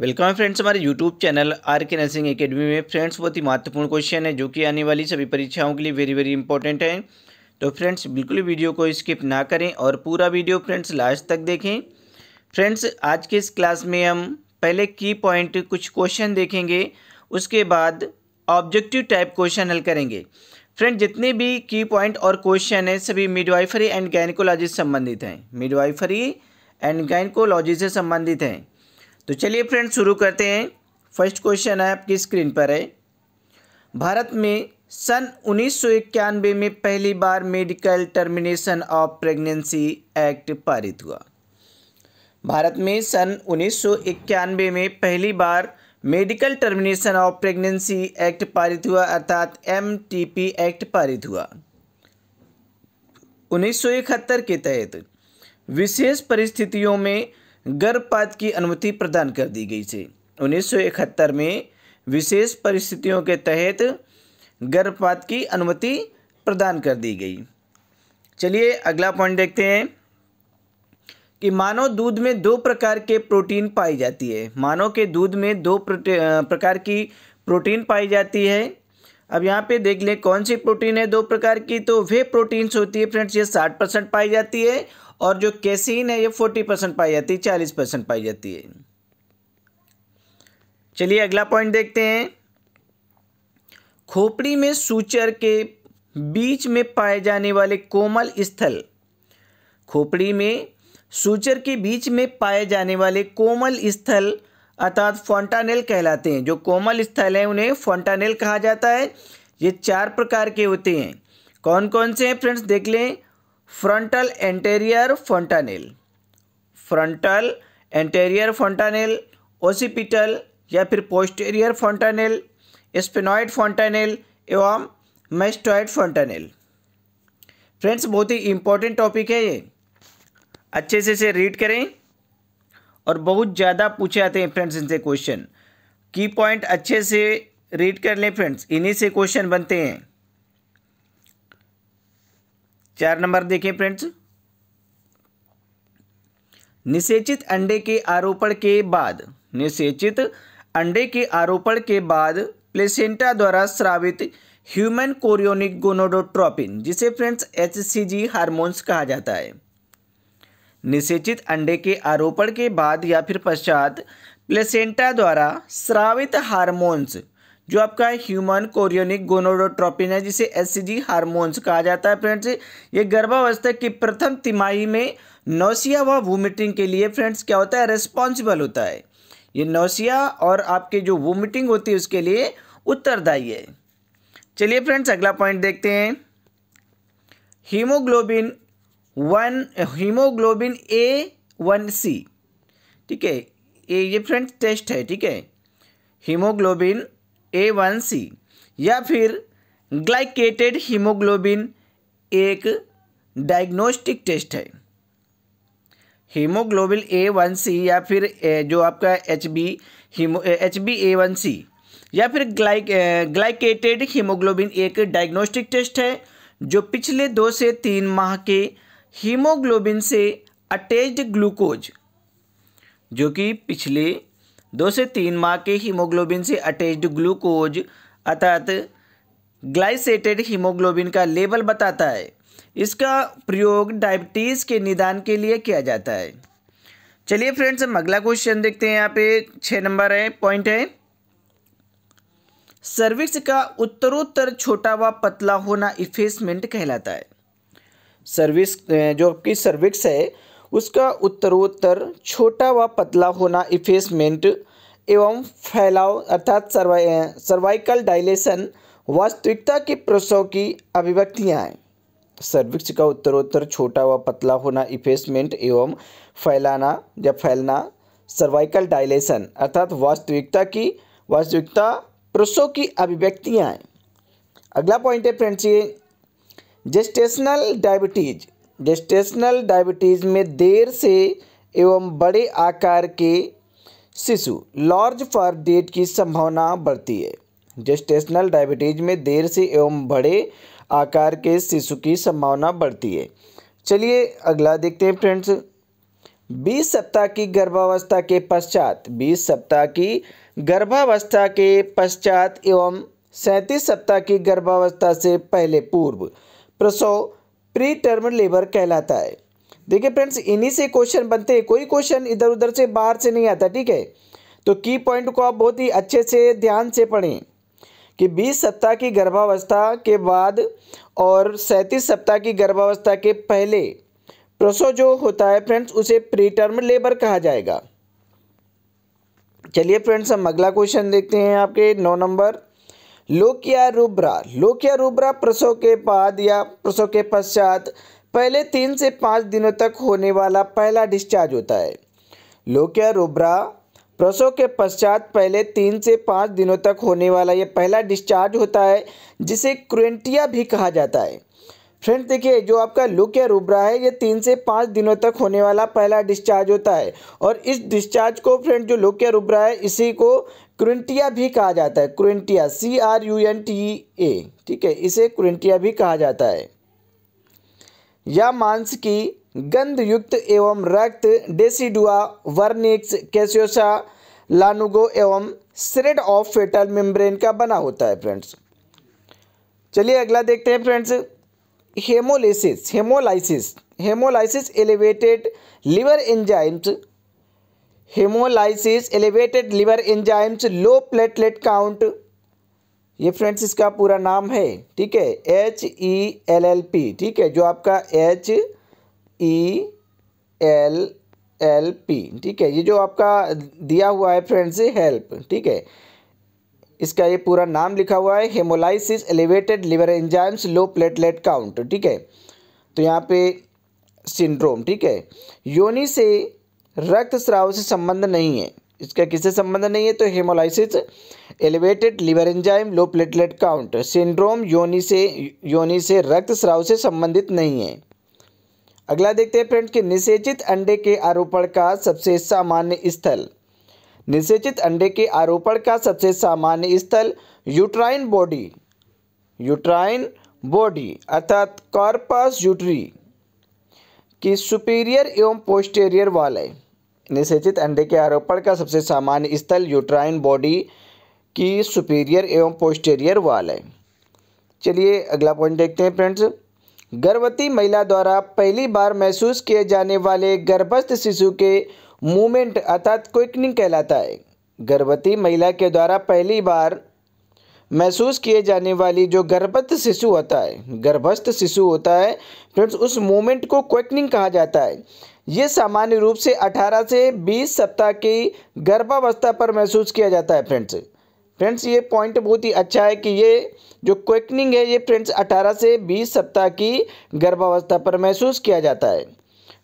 welcome friends हमारे YouTube channel R K nursing academy में friends बहुत ही महत्वपूर्ण क्वेश्चन है जो कि आने वाली सभी परीक्षाओं के लिए वेरी वेरी इंपॉर्टेंट है तो फ्रेंड्स बिल्कुल वीडियो को स्किप ना करें और पूरा वीडियो फ्रेंड्स लास्ट तक देखें फ्रेंड्स आज के इस क्लास में हम पहले की पॉइंट कुछ क्वेश्चन देखेंगे उसके बाद ऑब्जेक्टिव टाइप क्वेश्चन हल करेंगे फ्रेंड जितने भी की पॉइंट और क्वेश्चन हैं सभी मिडवाइफरी एंड गैनकोलॉजी से संबंधित हैं मिडवाइफरी एंड गैनकोलॉजी से संबंधित हैं तो चलिए फ्रेंड शुरू करते हैं फर्स्ट क्वेश्चन है आपकी स्क्रीन पर है भारत में सन उन्नीस में पहली बार medical termination of pregnancy act पारित हुआ भारत में सन उन्नीस में पहली बार medical termination of pregnancy act पारित हुआ अर्थात एम एक्ट पारित हुआ उन्नीस के तहत विशेष परिस्थितियों में गर्भपात की अनुमति प्रदान कर दी गई थी उन्नीस में विशेष परिस्थितियों के तहत गर्भपात की अनुमति प्रदान कर दी गई चलिए अगला पॉइंट देखते हैं कि मानव दूध में दो प्रकार के प्रोटीन पाई जाती है मानव के दूध में दो प्रकार की प्रोटीन पाई जाती है अब यहाँ पे देख लें कौन सी प्रोटीन है दो प्रकार की तो वे प्रोटीन्स होती है फ्रेंड्स ये साठ परसेंट पाई जाती है और जो कैसीन है ये फोर्टी परसेंट पाई जाती है चालीस परसेंट पाई जाती है चलिए अगला पॉइंट देखते हैं खोपड़ी में सूचर के बीच में पाए जाने वाले कोमल स्थल खोपड़ी में सूचर के बीच में पाए जाने वाले कोमल स्थल अर्थात फोंटानेल कहलाते हैं जो कोमल स्थल हैं उन्हें फोंटानेल कहा जाता है ये चार प्रकार के होते हैं कौन कौन से हैं फ्रेंड्स देख लें frontal anterior fontanelle frontal anterior fontanelle occipital या फिर पोस्टेरियर फोंटानेल स्पेनॉइड फोंटानेल एवं मेस्टॉइड फोंटानेल फ्रेंड्स बहुत ही इंपॉर्टेंट टॉपिक है ये अच्छे से इसे रीड करें और बहुत ज़्यादा पूछे आते हैं फ्रेंड्स इनसे क्वेश्चन की पॉइंट अच्छे से रीड कर लें फ्रेंड्स इन्हीं से क्वेश्चन बनते हैं चार नंबर देखें फ्रेंड्स निषेचित अंडे के आरोपण के बाद निषेचित अंडे के आरोपण के बाद प्लेसेंटा द्वारा स्रावित ह्यूमन कोरियोनिक गोनोडोट्रोपिन जिसे फ्रेंड्स एच हार्मोन्स कहा जाता है निषेचित अंडे के आरोपण के बाद या फिर पश्चात प्लेसेंटा द्वारा स्रावित हार्मोन्स जो आपका ह्यूमन कोरियोनिक गोनोडोट्रोपिन है जिसे एस हार्मोन्स कहा जाता है फ्रेंड्स ये गर्भावस्था की प्रथम तिमाही में नौसिया व वोमिटिंग के लिए फ्रेंड्स क्या होता है रेस्पॉन्सिबल होता है ये नौसिया और आपके जो वोमिटिंग होती है उसके लिए उत्तरदायी है चलिए फ्रेंड्स अगला पॉइंट देखते हैं haemoglobin one haemoglobin A one C ठीक है ये ये फ्रेंड टेस्ट है ठीक है हीमोग्लोबिन ए वन सी या फिर ग्लाइकेटेड हीमोग्लोबिन एक डायग्नोस्टिक टेस्ट है हीमोग्लोबिन ए वन सी या फिर जो आपका H B haemo H B A one C या फिर ग्लाइक ग्लाइकेटेड हीमोग्लोबिन एक डायग्नोस्टिक टेस्ट है जो पिछले दो से तीन माह के हीमोग्लोबिन से अटैच्ड ग्लूकोज जो कि पिछले दो से तीन माह के हीमोग्लोबिन से अटैच्ड ग्लूकोज अर्थात ग्लाइसेटेड हीमोग्लोबिन का लेवल बताता है इसका प्रयोग डायबिटीज़ के निदान के लिए किया जाता है चलिए फ्रेंड्स हम अगला क्वेश्चन देखते हैं यहाँ पे छः नंबर है पॉइंट है सर्विक्स का उत्तरोत्तर छोटा व पतला होना इफेसमेंट कहलाता है सर्विस जो आपकी सर्विक्स है उसका उत्तरोत्तर छोटा व पतला होना इफेसमेंट एवं फैलाव अर्थात सर्वा सर्वाइकल डाइलेशन वास्तविकता के प्रसव की अभिव्यक्तियाँ हैं सर्विक्स का उत्तरोत्तर छोटा व पतला होना इफेसमेंट एवं फैलाना या फैलना सर्वाइकल डायलेशन अर्थात वास्तविकता की वास्तविकता प्रसव की अभिव्यक्तियाँ हैं अगला पॉइंट है फ्रेंड्स ये जेस्टेशनल डायबिटीज़ जेस्टेशनल डायबिटीज़ में देर से एवं बड़े आकार के शिशु लॉर्ज फॉर डेट की संभावना बढ़ती है जेस्टेशनल डायबिटीज़ में देर से एवं बड़े आकार के शिशु की संभावना बढ़ती है चलिए अगला देखते हैं फ्रेंड्स बीस सप्ताह की गर्भावस्था के पश्चात बीस सप्ताह की गर्भावस्था के पश्चात एवं सैंतीस सप्ताह की गर्भावस्था से पहले पूर्व प्रसव प्री टर्म लेबर कहलाता है देखिए फ्रेंड्स इन्हीं से क्वेश्चन बनते हैं कोई क्वेश्चन इधर उधर से बाहर से नहीं आता ठीक है तो की पॉइंट को आप बहुत ही अच्छे से ध्यान से पढ़ें कि 20 सप्ताह की गर्भावस्था के बाद और 37 सप्ताह की गर्भावस्था के पहले प्रसव जो होता है फ्रेंड्स उसे प्री टर्म लेबर कहा जाएगा चलिए फ्रेंड्स हम अगला क्वेश्चन देखते हैं आपके नौ number lochia rubra lochia rubra प्रसव के बाद या प्रसव के पश्चात पहले तीन से पाँच दिनों तक होने वाला पहला डिस्चार्ज होता है लोकिया रुब्रा प्रसव के पश्चात पहले तीन से पाँच दिनों तक होने वाला यह पहला डिस्चार्ज होता है जिसे क्रेंटिया भी कहा जाता है फ्रेंड्स देखिए जो आपका या रूबरा है ये तीन से पाँच दिनों तक होने वाला पहला डिस्चार्ज होता है और इस डिस्चार्ज को फ्रेंड जो या रूबरा है इसी को क्रेंटिया भी कहा जाता है क्रेंटिया C R U N T A e ठीक है इसे क्रेंटिया भी कहा जाता है यह मांस की गंधयुक्त एवं रक्त डेसीडुआ वर्निक्स कैसियोसा लानुगो एवं श्रेड ऑफ फेटल मेम्ब्रेन का बना होता है फ्रेंड्स चलिए अगला देखते हैं friends haemolysis haemolysis haemolysis elevated liver enzymes haemolysis elevated liver enzymes low platelet count ये फ्रेंड्स इसका पूरा नाम है ठीक है H E L L P ठीक है जो आपका H E L L P ठीक है ये जो आपका दिया हुआ है फ्रेंड्स हेल्प ठीक है इसका ये पूरा नाम लिखा हुआ है haemolysis elevated liver enzymes low platelet count ठीक है तो यहाँ पे सिंड्रोम ठीक है योनि से रक्त स्राव से संबंध नहीं है इसका किससे संबंध नहीं है तो haemolysis elevated liver enzyme low platelet count syndrome योनि से योनि से रक्त स्राव से संबंधित नहीं है अगला देखते हैं फ्रेंड कि निषेचित अंडे के आरोपण का सबसे सामान्य स्थल निषेचित अंडे के आरोपण का सबसे सामान्य स्थल यूट्राइन बॉडी यूट्राइन बॉडी अर्थात कॉर्पस यूट्री की सुपीरियर एवं पोस्टेरियर वाले निषेचित अंडे के आरोपण का सबसे सामान्य स्थल यूट्राइन बॉडी की सुपीरियर एवं पोस्टेरियर वाल है चलिए अगला पॉइंट देखते हैं फ्रेंड्स गर्भवती महिला द्वारा पहली बार महसूस किए जाने वाले गर्भस्थ शिशु के मूवमेंट अर्थात क्विकनिंग कहलाता है गर्भवती महिला के द्वारा पहली बार महसूस किए जाने वाली जो गर्भस्थ शिशु होता है गर्भस्थ शिशु होता है फ्रेंड्स उस मूवमेंट को क्विकनिंग कहा जाता है ये सामान्य रूप से 18 से 20 सप्ताह की गर्भावस्था पर महसूस किया जाता है फ्रेंड्स फ्रेंड्स ये पॉइंट बहुत ही अच्छा है कि ये जो क्वेकनिंग है ये फ्रेंड्स 18 से 20 सप्ताह की गर्भावस्था पर महसूस किया जाता है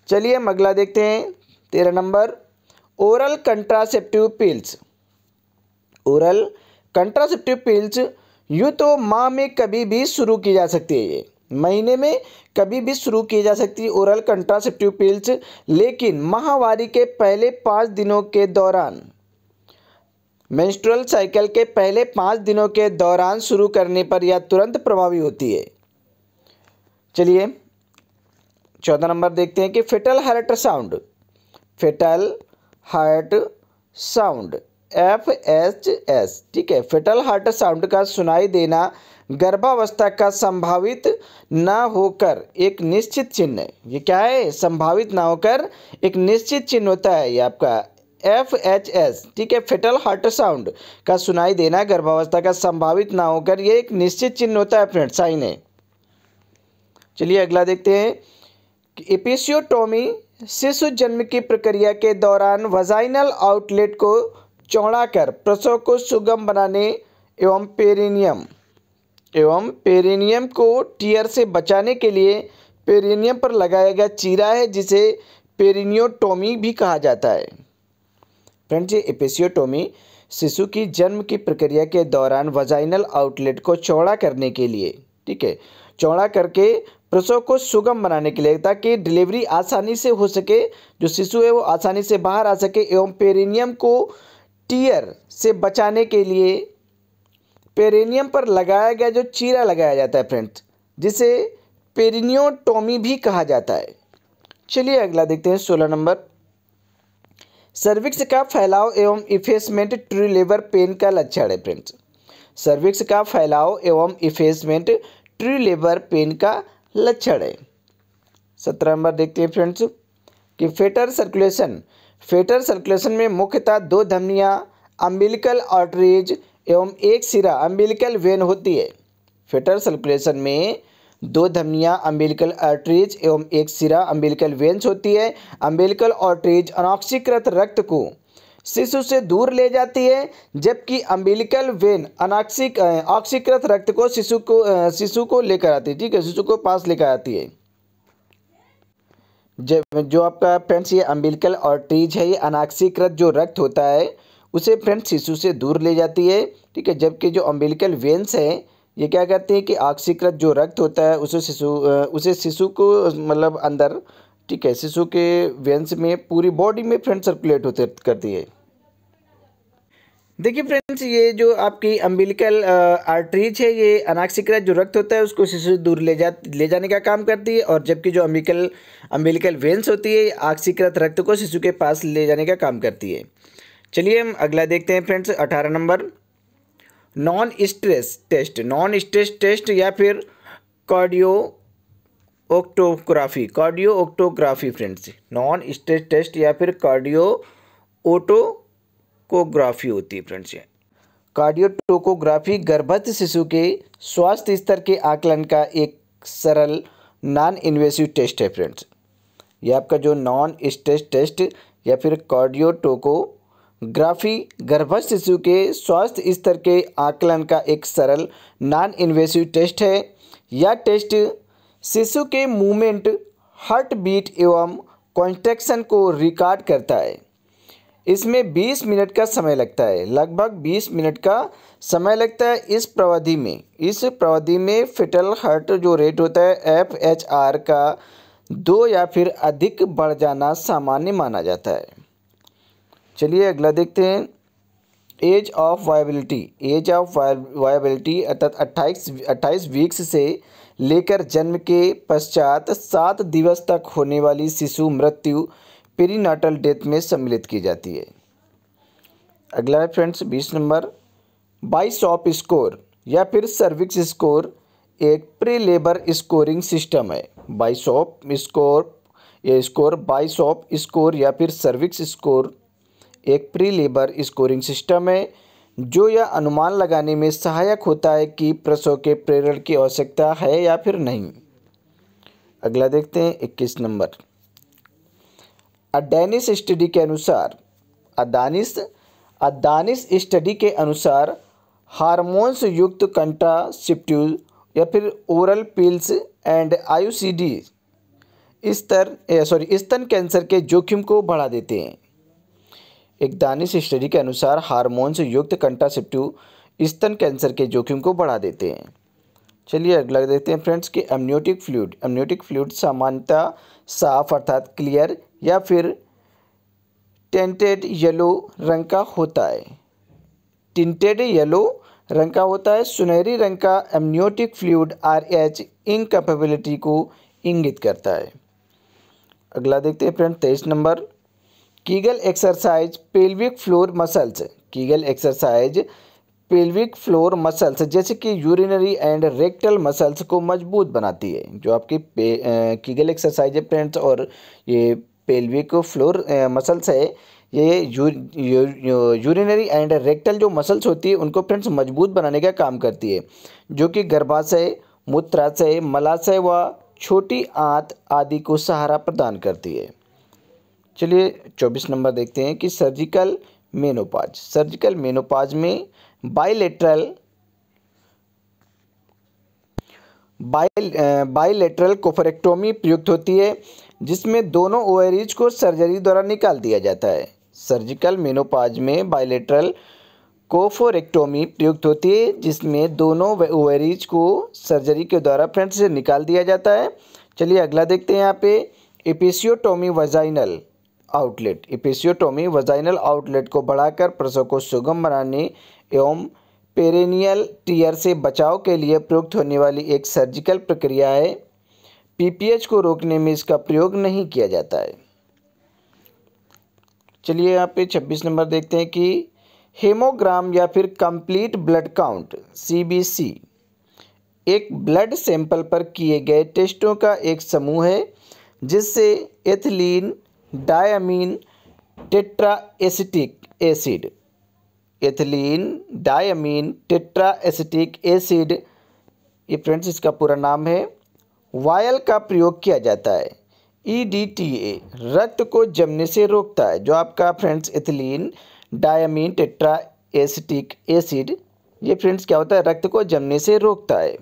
चलिए हम अगला देखते हैं तेरह number oral contraceptive pills oral contraceptive pills यूँ तो माँ में कभी भी शुरू की जा सकती है ये महीने में कभी भी शुरू की जा सकती है ओरल कंट्रासेप्टिव पिल्स लेकिन महावारी के पहले पाँच दिनों के दौरान मेंस्ट्रुअल साइकिल के पहले पाँच दिनों के दौरान शुरू करने पर यह तुरंत प्रभावी होती है चलिए चौदह नंबर देखते हैं कि foetal heart sound foetal heart sound F H S ठीक है फेटल हार्ट साउंड का सुनाई देना गर्भावस्था का संभावित ना होकर एक निश्चित चिन्ह ये क्या है संभावित ना होकर एक निश्चित चिन्ह होता है ये आपका एफ एच एस ठीक है फेटल हार्ट साउंड का सुनाई देना गर्भावस्था का संभावित ना होकर ये एक निश्चित चिन्ह होता है फ्रेंड साइन है चलिए अगला देखते हैं एपिसियोटोमी शिशु जन्म की प्रक्रिया के दौरान वजाइनल आउटलेट को चौड़ा कर प्रसव को सुगम बनाने एवं पेरिनियम एवं पेरिनियम को टीयर से बचाने के लिए पेरिनियम पर लगाया गया चीरा है जिसे पेरिनियोटोमी भी कहा जाता है फ्रेंड्स ये एपेसियोटोमी शिशु की जन्म की प्रक्रिया के दौरान वजाइनल आउटलेट को चौड़ा करने के लिए ठीक है चौड़ा करके प्रसव को सुगम बनाने के लिए ताकि डिलीवरी आसानी से हो सके जो शिशु है वो आसानी से बाहर आ सके एवं पेरिनियम को टीयर से बचाने के लिए पेरेनियम पर लगाया गया जो चीरा लगाया जाता है फ्रेंड्स जिसे पेरिनियोटोमी भी कहा जाता है चलिए अगला देखते हैं सोलह नंबर सर्विक्स का फैलाव एवं इफेसमेंट ट्रू लेबर पेन का लक्षण है फ्रेंड्स सर्विक्स का फैलाव एवं इफेसमेंट ट्रू लेबर पेन का लक्षण है सत्रह नंबर देखते हैं फ्रेंड्स कि फेटर सर्कुलेशन फेटर सर्कुलेशन में मुख्यतः दो धमनियां अम्बिलिकल आर्टरीज एवं एक सिरा अम्बिलिकल वेन होती है फेटर सर्कुलेशन में दो धमनियां अम्बिलिकल आर्टरीज एवं एक सिरा अम्बिलिकल वेन्स होती है अम्बिलिकल आर्टरीज अनाक्षीकृत रक्त को शिशु से दूर ले जाती है जबकि अम्बिलिकल वेन अनाक्षिक ऑक्सीकृत रक्त को शिशु को शिशु को लेकर आती है ठीक है शिशु को पास लेकर आती है जब जो आपका फ्रेंड्स ये अम्बिलिकल आर्टरीज है ये अनाक्षीकृत जो रक्त होता है उसे फ्रेंड शिशु से दूर ले जाती है ठीक है जबकि जो अम्बिलिकल वेंस है ये क्या कहते हैं कि आक्सीकृत जो रक्त होता है उसे शिशु उसे शिशु को मतलब अंदर ठीक है शिशु के वेंस में पूरी बॉडी में फ्रेंड सर्कुलेट होते करती है देखिए फ्रेंड्स ये जो आपकी अम्बिलिकल आर्टरीज है ये अनाक्षिकृत जो रक्त होता है उसको शिशु दूर ले जा ले जाने का काम करती है और जबकि जो अम्बिकल अम्बिलिकल वेंस होती है आक्सीकृत रक्त को शिशु के पास ले जाने का काम करती है चलिए हम अगला देखते हैं फ्रेंड्स अठारह number non stress test non stress test या फिर cardiotocography cardiotocography friends non stress test या फिर कार्डियो ओटोकोग्राफी होती है फ्रेंड्स कार्डियो टोकोग्राफी गर्भस्थ शिशु के स्वास्थ्य स्तर के आकलन का एक सरल नॉन इन्वेसिव टेस्ट है फ्रेंड्स ये आपका जो नॉन स्ट्रेस टेस्ट या फिर कार्डियो टोको ग्राफी गर्भस्थ शिशु के स्वास्थ्य स्तर के आकलन का एक सरल नॉन इन्वेसिव टेस्ट है यह टेस्ट शिशु के मूवमेंट हार्ट बीट एवं कॉन्ट्रैक्शन को रिकॉर्ड करता है इसमें 20 मिनट का समय लगता है लगभग 20 मिनट का समय लगता है इस प्रवधि में इस प्रवधि में फिटल हार्ट जो रेट होता है एफ एच आर का दो या फिर अधिक बढ़ जाना सामान्य माना जाता है चलिए अगला देखते हैं age of viability age of viability अर्थात अट्ठाईस अट्ठाईस वीक्स से लेकर जन्म के पश्चात सात दिवस तक होने वाली शिशु मृत्यु पेरीनाटल डेथ में सम्मिलित की जाती है अगला है फ्रेंड्स बीस नंबर बाईस ऑफ स्कोर या फिर सर्विक्स स्कोर एक प्री लेबर स्कोरिंग सिस्टम है बाईस ऑफ स्कोर ये स्कोर बाईस ऑफ स्कोर या फिर सर्विक्स स्कोर एक प्री लेबर स्कोरिंग सिस्टम है जो यह अनुमान लगाने में सहायक होता है कि प्रसव के प्रेरण की आवश्यकता है या फिर नहीं अगला देखते हैं इक्कीस नंबर अडैनिस स्टडी के अनुसार अदानिस अदानिस स्टडी के अनुसार हार्मोन्स युक्त सिप्ट्यूज या फिर ओरल पिल्स एंड आयुसीडी स्तर सॉरी स्तन कैंसर के जोखिम को बढ़ा देते हैं एक दानिश स्टडी के अनुसार हारमोन से युक्त कंटासिप्टिव स्तन कैंसर के जोखिम को बढ़ा देते हैं चलिए अगला देखते हैं फ्रेंड्स कि एमनियोटिक फ्लूड एमनियोटिक फ्लूड सामान्यतः साफ अर्थात क्लियर या फिर टेंटेड येलो रंग का होता है टिंटेड येलो रंग का होता है सुनहरी रंग का amniotic fluid R H incompatibility को इंगित करता है अगला देखते हैं फ्रेंड तेईस number Kegel exercise pelvic floor muscles Kegel exercise pelvic floor muscles जैसे कि यूरिनरी एंड रेक्टल मसल्स को मजबूत बनाती है जो आपकी कीगल एक्सरसाइज है फ्रेंड्स और ये पेल्विक फ्लोर मसल्स है ये u, u, urinary and rectal जो मसल्स होती है उनको फ्रेंड्स मजबूत बनाने का काम करती है जो कि गर्भाशय मूत्राशय मलाशय व छोटी आंत आदि को सहारा प्रदान करती है चलिए चौबीस नंबर देखते हैं कि सर्जिकल मेनोपाज सर्जिकल मेनोपाज में बाइलेट्रल बाइल बाइलेटरल कोफरेक्टोमी प्रयुक्त होती है जिसमें दोनों ओवरीज को सर्जरी द्वारा निकाल दिया जाता है सर्जिकल मेनोपाज में बाइलेट्रल कोफोरेक्टोमी प्रयुक्त होती है जिसमें दोनों ओवरीज को सर्जरी के द्वारा फ्रंट से निकाल दिया जाता है चलिए अगला देखते हैं यहाँ पे episiotomy vaginal outlet episiotomy vaginal outlet को बढ़ाकर प्रसव को सुगम बनाने एवं पेरेनियल टीयर से बचाव के लिए प्रयुक्त होने वाली एक सर्जिकल प्रक्रिया है पीपीएच को रोकने में इसका प्रयोग नहीं किया जाता है चलिए यहाँ पे 26 नंबर देखते हैं कि हेमोग्राम या फिर कंप्लीट ब्लड काउंट सीबीसी एक ब्लड सैंपल पर किए गए टेस्टों का एक समूह है जिससे ethylene diamine tetraacetic acid ethylene diamine tetraacetic acid ये फ्रेंड्स इसका पूरा नाम है वायल का प्रयोग किया जाता है ई डी टी ए रक्त को जमने से रोकता है जो आपका friends ethylene diamine tetraacetic acid ये फ्रेंड्स क्या होता है रक्त को जमने से रोकता है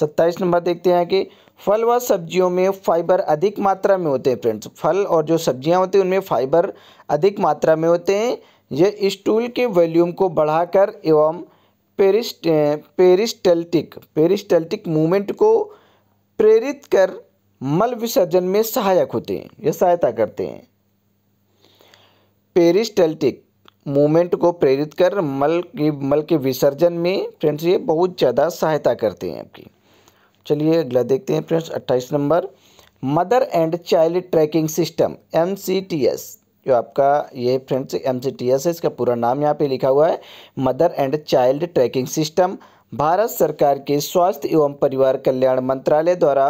सत्ताईस नंबर देखते हैं कि फल व सब्जियों में फाइबर अधिक मात्रा में होते हैं फ्रेंड्स फल और जो सब्जियां होती हैं उनमें फाइबर अधिक मात्रा में होते हैं यह स्टूल के वॉल्यूम को बढ़ाकर एवं पेरिस्ट पेरिस्टल्टिक पेरिस्टल्टिक मूवमेंट को प्रेरित कर मल विसर्जन में सहायक होते हैं यह सहायता करते हैं पेरिस्टल्टिक मूवमेंट को प्रेरित कर मल की मल के विसर्जन में फ्रेंड्स ये बहुत ज़्यादा सहायता करते हैं आपकी चलिए अगला देखते हैं फ्रेंड्स अट्ठाईस number mother and child tracking system M जो आपका ये फ्रेंड्स एम है इसका पूरा नाम यहाँ पे लिखा हुआ है mother and child tracking system Bharat सरकार के स्वास्थ्य एवं परिवार कल्याण मंत्रालय द्वारा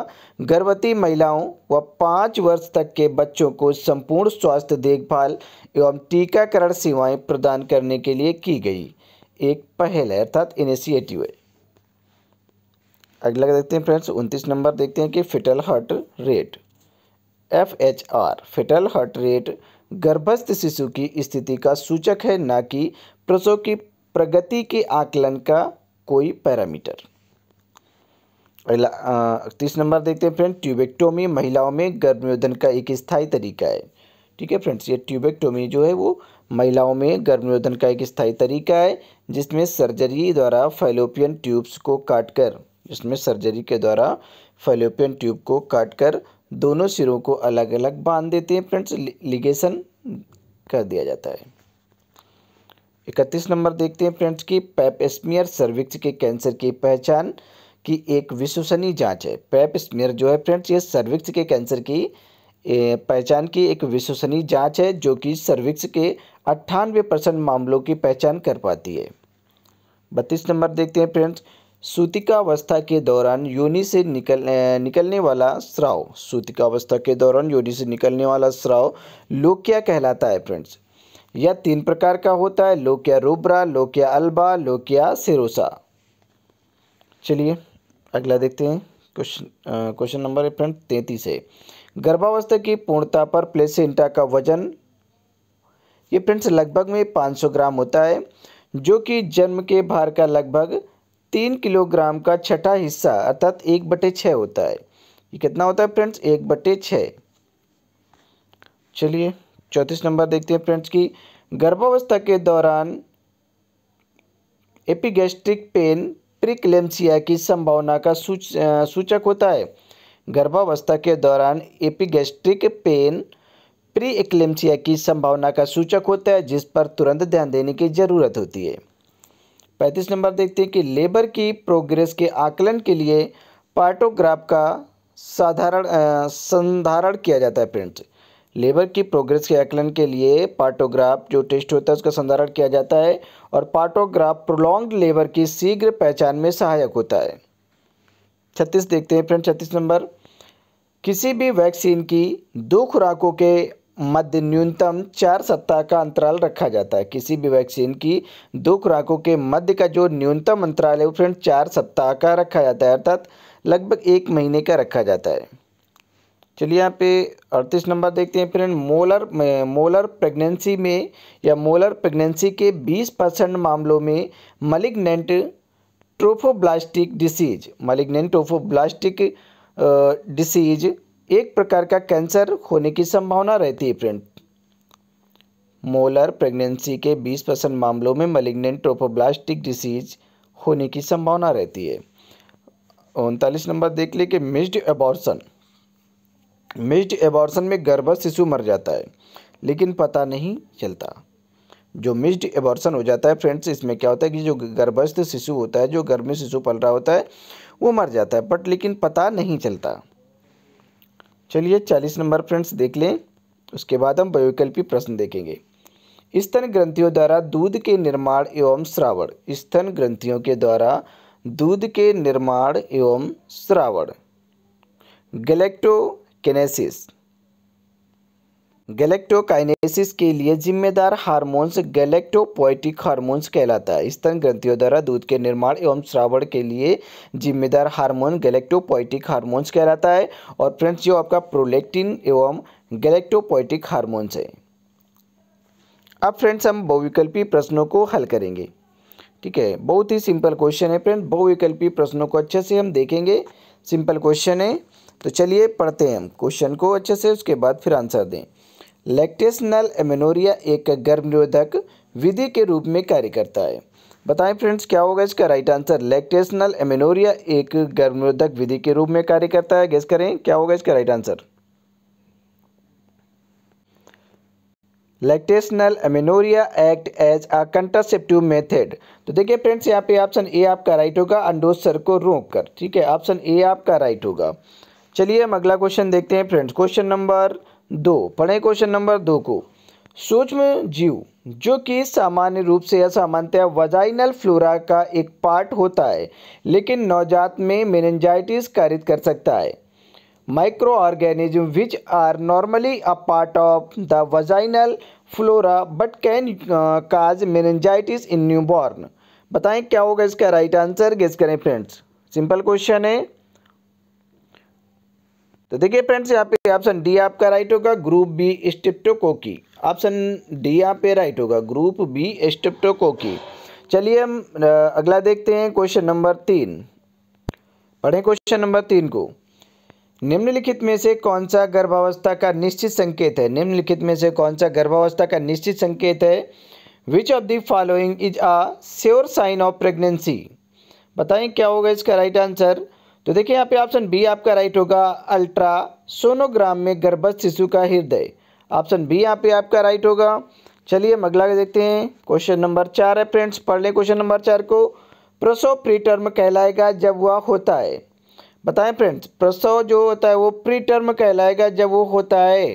गर्भवती महिलाओं व पाँच वर्ष तक के बच्चों को संपूर्ण स्वास्थ्य देखभाल एवं टीकाकरण सेवाएं प्रदान करने के लिए की गई एक पहल है अर्थात इनिशिएटिव है अगला देखते हैं फ्रेंड्स उनतीस नंबर देखते हैं कि foetal heart rate F H R foetal heart rate गर्भस्थ शिशु की स्थिति का सूचक है ना कि प्रसव की प्रगति के आकलन का कोई पैरामीटर अगला तीस नंबर देखते हैं फ्रेंड ट्यूबेक्टोमी महिलाओं में गर्भनिरोधन का एक स्थायी तरीका है ठीक है फ्रेंड्स ये ट्यूबेक्टोमी जो है वो महिलाओं में गर्भनिरोधन का एक स्थायी तरीका है जिसमें सर्जरी द्वारा फैलोपियन ट्यूब्स को काटकर इसमें सर्जरी के द्वारा फेलोपियन ट्यूब को काटकर दोनों सिरों को अलग अलग बांध देते हैं फ्रेंड्स लिगेशन कर दिया जाता है इकतीस नंबर देखते हैं फ्रेंड्स की पैप स्मियर सर्विक्स के कैंसर की पहचान की एक विश्वसनीय जांच है पैप स्मियर जो है फ्रेंड्स ये सर्विक्स के कैंसर की पहचान की एक विश्वसनीय जांच है जो कि सर्विक्स के अट्ठानवे परसेंट मामलों की पहचान कर पाती है बत्तीस नंबर देखते हैं फ्रेंड्स सूतिकावस्था के दौरान योनि से निकल निकलने वाला स्राव सूतिकावस्था के दौरान योनि से निकलने वाला स्राव लोक्या कहलाता है फ्रेंड्स यह तीन प्रकार का होता है lochia rubra lochia alba lochia serosa चलिए अगला देखते हैं क्वेश्चन क्वेश्चन नंबर फ्रेंड तैंतीस है गर्भावस्था की पूर्णता पर प्लेसेंटा का वजन ये फ्रेंड्स लगभग में 500 ग्राम होता है जो कि जन्म के भार का लगभग तीन किलोग्राम का छठा हिस्सा अर्थात एक बटे छः होता है ये कितना होता है फ्रेंड्स एक बटे छः चलिए चौंतीस नंबर देखते हैं फ्रेंड्स की गर्भावस्था के दौरान एपिगेस्ट्रिक पेन प्रिक्लेम्सिया की संभावना का सूच सूचक होता है गर्भावस्था के दौरान एपिगेस्ट्रिक पेन प्री एक्लेम्सिया की संभावना का सूचक होता है जिस पर तुरंत ध्यान देने की ज़रूरत होती है पैंतीस नंबर देखते हैं कि लेबर की प्रोग्रेस के आकलन के लिए पार्टोग्राफ का साधारण संधारण किया जाता है प्रिंट लेबर की प्रोग्रेस के आकलन के लिए पार्टोग्राफ जो टेस्ट होता है उसका संधारण किया जाता है और पार्टोग्राफ प्रोलॉन्ग लेबर की शीघ्र पहचान में सहायक होता है छत्तीस देखते हैं फ्रेंड छत्तीस नंबर किसी भी वैक्सीन की दो खुराकों के मध्य न्यूनतम चार सप्ताह का अंतराल रखा जाता है किसी भी वैक्सीन की दो खुराकों के मध्य का जो न्यूनतम अंतराल है वो फ्रेंड चार सप्ताह का रखा जाता है अर्थात लगभग एक महीने का रखा जाता है चलिए यहाँ पे अड़तीस नंबर देखते हैं फ्रेंड मोलर मोलर प्रेगनेंसी में या मोलर प्रेगनेंसी के बीस परसेंट मामलों में malignant trophoblastic disease malignant trophoblastic disease एक प्रकार का कैंसर होने की संभावना रहती है फ्रेंड मोलर प्रेगनेंसी के 20 परसेंट मामलों में मलिग्नेंट ट्रोपोब्लास्टिक डिसीज होने की संभावना रहती है उनतालीस नंबर देख लिए कि मिस्ड एबॉर्सन मिस्ड एबॉर्सन में गर्भस्थ शिशु मर जाता है लेकिन पता नहीं चलता जो मिस्ड एबॉर्सन हो जाता है फ्रेंड्स इसमें क्या होता है कि जो गर्भस्थ शिशु होता है जो गर्भ में शिशु पल रहा होता है वो मर जाता है बट लेकिन पता नहीं चलता चलिए चालीस नंबर फ्रेंड्स देख लें उसके बाद हम वैकल्पिक प्रश्न देखेंगे स्तन ग्रंथियों द्वारा दूध के निर्माण एवं श्रावण स्तन ग्रंथियों के द्वारा दूध के निर्माण एवं श्रावण गलेक्टोकेनेसिस गैलेक्टोकाइनेसिस के लिए जिम्मेदार हार्मोन्स गैलेक्टोपोइटिक हार्मोन्स कहलाता है स्तन ग्रंथियों द्वारा दूध के निर्माण एवं श्रावण के लिए जिम्मेदार हार्मोन गैलेक्टोपोइटिक हार्मोन्स कहलाता है और फ्रेंड्स जो आपका प्रोलेक्टिन एवं गैलेक्टोपोइटिक हार्मोन्स है अब फ्रेंड्स हम बहुविकल्पी प्रश्नों को हल करेंगे ठीक है बहुत ही सिंपल क्वेश्चन है फ्रेंड बहुविकल्पी प्रश्नों को अच्छे से हम देखेंगे सिंपल क्वेश्चन है तो चलिए पढ़ते हैं हम क्वेश्चन को अच्छे से उसके बाद फिर आंसर दें लैक्टेशनल एमिनोरिया एक निरोधक विधि के रूप में कार्य करता है बताएं फ्रेंड्स क्या होगा इसका राइट आंसर लैक्टेशनल एमिनोरिया एक निरोधक विधि के रूप में कार्य करता है गैस करें क्या होगा इसका right answer lactational amenorrhoea act as a contraceptive method तो देखिए फ्रेंड्स यहाँ पे ऑप्शन ए आपका राइट होगा अंडोसर को रोक कर ठीक है ऑप्शन ए आपका राइट होगा चलिए हम अगला क्वेश्चन देखते हैं फ्रेंड्स क्वेश्चन नंबर दो पढ़ें क्वेश्चन नंबर दो को सूक्ष्म जीव जो कि सामान्य रूप से या सामान्यतः वजाइनल फ्लोरा का एक पार्ट होता है लेकिन नवजात में मेनजाइटिस कारित कर सकता है microorganism which are normally a part of the vaginal flora but can cause meningitis in newborn बताएं क्या होगा इसका राइट आंसर गेस करें फ्रेंड्स सिंपल क्वेश्चन है तो देखिए फ्रेंड्स यहाँ पे ऑप्शन डी आपका राइट होगा group B streptococci option D यहाँ पे राइट होगा ग्रुप बी स्टिप्टोकोकी चलिए हम अगला देखते हैं क्वेश्चन नंबर तीन पढ़ें क्वेश्चन नंबर तीन को निम्नलिखित में से कौन सा गर्भावस्था का निश्चित संकेत है निम्नलिखित में से कौन सा गर्भावस्था का निश्चित संकेत है which of the following is a sure sign of pregnancy बताएं क्या होगा इसका राइट आंसर तो देखिए यहाँ पे ऑप्शन बी आपका राइट होगा अल्ट्रा सोनोग्राम में गर्भस्थ शिशु का हृदय ऑप्शन बी यहाँ पे आपका राइट होगा चलिए हम अगला देखते हैं क्वेश्चन नंबर चार है फ्रेंड्स पढ़ लें क्वेश्चन नंबर चार को प्रसव प्री टर्म कहलाएगा जब वह होता है बताएं फ्रेंड्स प्रसव जो होता है वो प्री टर्म कहलाएगा जब वो होता है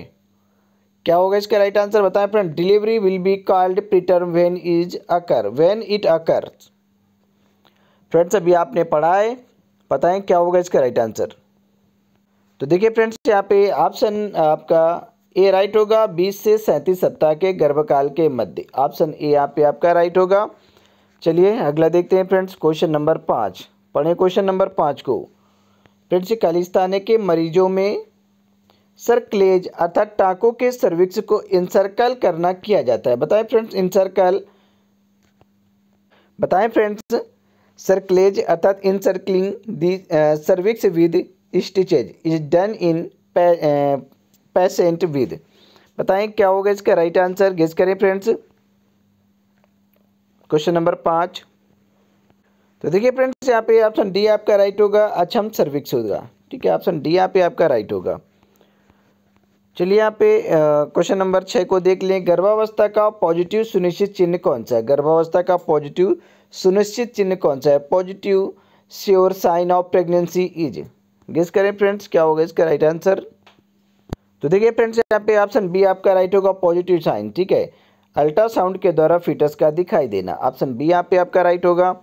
क्या होगा इसका राइट आंसर बताएं friend delivery will be called preterm when is occur when it occur friends अभी आपने पढ़ा है बताएं क्या होगा इसका राइट आंसर तो देखिए फ्रेंड्स यहाँ पे ऑप्शन आपका ए राइट होगा 20 से सैंतीस सप्ताह के गर्भकाल के मध्य ऑप्शन ए यहाँ पे आपका राइट होगा चलिए अगला देखते हैं फ्रेंड्स क्वेश्चन नंबर पाँच पढ़ें क्वेश्चन नंबर पाँच को फ्रेंड्स खालिस्तान के मरीजों में क्लेज अर्थात टाँकों के सर्विक्स को इंसर्कल करना किया जाता है बताएं फ्रेंड्स इंसर्कल बताएं फ्रेंड्स सर्कलेज अर्थात circling the cervix with stitches is done in patient with बताएं क्या होगा इसका राइट आंसर गेस करें फ्रेंड्स क्वेश्चन नंबर पाँच तो देखिए फ्रेंड्स यहाँ पे ऑप्शन डी आपका राइट होगा अछम अच्छा, सर्विक्स होगा ठीक है ऑप्शन डी यहाँ पे आपका राइट होगा चलिए यहाँ पे क्वेश्चन नंबर छः को देख लें गर्भावस्था का पॉजिटिव सुनिश्चित चिन्ह कौन सा है गर्भावस्था का पॉजिटिव सुनिश्चित चिन्ह कौन सा है positive sure sign of pregnancy is guess करें फ्रेंड्स क्या होगा इसका राइट आंसर तो देखिए फ्रेंड्स यहाँ पे ऑप्शन बी आपका राइट होगा पॉजिटिव साइन ठीक है अल्ट्रासाउंड के द्वारा फिटस का दिखाई देना ऑप्शन बी यहाँ पे आपका राइट होगा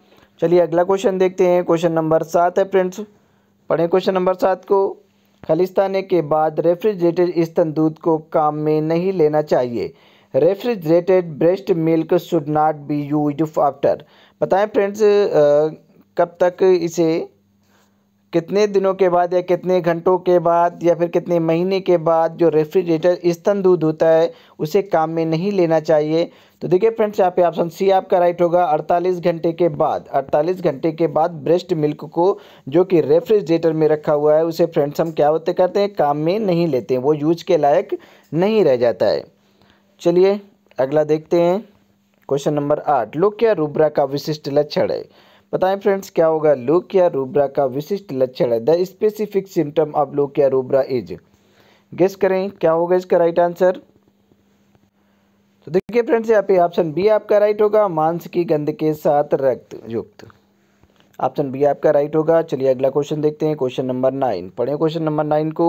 चलिए अगला क्वेश्चन देखते हैं क्वेश्चन नंबर सात है फ्रेंड्स पढ़े क्वेश्चन नंबर सात को खलिस्ताने के बाद रेफ्रिजरेटेड स्तन दूध को काम में नहीं लेना चाहिए refrigerated breast milk should not be use after बताएं फ्रेंड्स कब तक इसे कितने दिनों के बाद या कितने घंटों के बाद या फिर कितने महीने के बाद जो रेफ्रिजरेटर स्तन दूध होता है उसे काम में नहीं लेना चाहिए तो देखिए फ्रेंड्स यहाँ पे ऑप्शन सी आपका राइट होगा 48 घंटे के बाद 48 घंटे के बाद ब्रेस्ट मिल्क को जो कि रेफ्रिजरेटर में रखा हुआ है उसे फ्रेंड्स हम क्या होते करते हैं काम में नहीं लेते हैं वो यूज के लायक नहीं रह जाता है चलिए अगला देखते हैं क्वेश्चन नंबर आठ लुक या रूबरा का विशिष्ट लक्षण है बताएं फ्रेंड्स क्या होगा लुक या रूबरा का विशिष्ट लक्षण है द स्पेसिफिक सिम्टम ऑफ लुक या रूबरा इज गेस करें क्या होगा इसका राइट आंसर तो देखिए फ्रेंड्स यहाँ पे ऑप्शन बी आपका राइट होगा मांस की गंध के साथ रक्त युक्त ऑप्शन बी आपका राइट होगा चलिए अगला क्वेश्चन देखते हैं क्वेश्चन नंबर नाइन पढ़ें क्वेश्चन नंबर नाइन को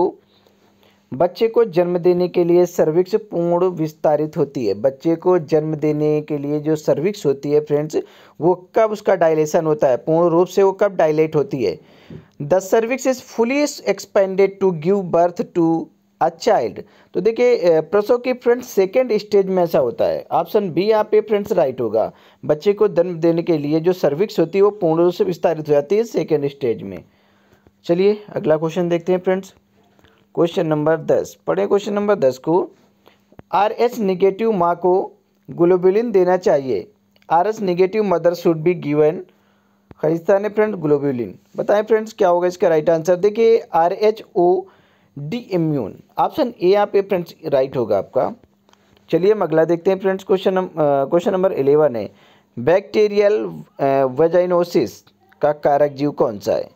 बच्चे को जन्म देने के लिए सर्विक्स पूर्ण विस्तारित होती है बच्चे को जन्म देने के लिए जो सर्विक्स होती है फ्रेंड्स वो कब उसका डायलेशन होता है पूर्ण रूप से वो कब डायलेट होती है the cervix is fully expanded to give birth to a child तो देखिए प्रसव की फ्रेंड्स सेकेंड स्टेज में ऐसा होता है ऑप्शन बी यहाँ पे फ्रेंड्स राइट होगा बच्चे को जन्म देने के लिए जो सर्विक्स होती है वो पूर्ण रूप से विस्तारित हो जाती है सेकेंड स्टेज में चलिए अगला क्वेश्चन देखते हैं फ्रेंड्स क्वेश्चन नंबर दस पढ़े क्वेश्चन नंबर दस को आर एच निगेटिव माँ को ग्लोबुलिन देना चाहिए R S negative mother should be given खरीदतान है फ्रेंड ग्लोबुलिन बताएं फ्रेंड्स क्या होगा इसका राइट आंसर देखिए R H O D immune option A यहाँ पे फ्रेंड्स राइट होगा आपका चलिए हम अगला देखते हैं friends question question number eleven है बैक्टीरियल वजाइनोसिस का कारक जीव कौन सा है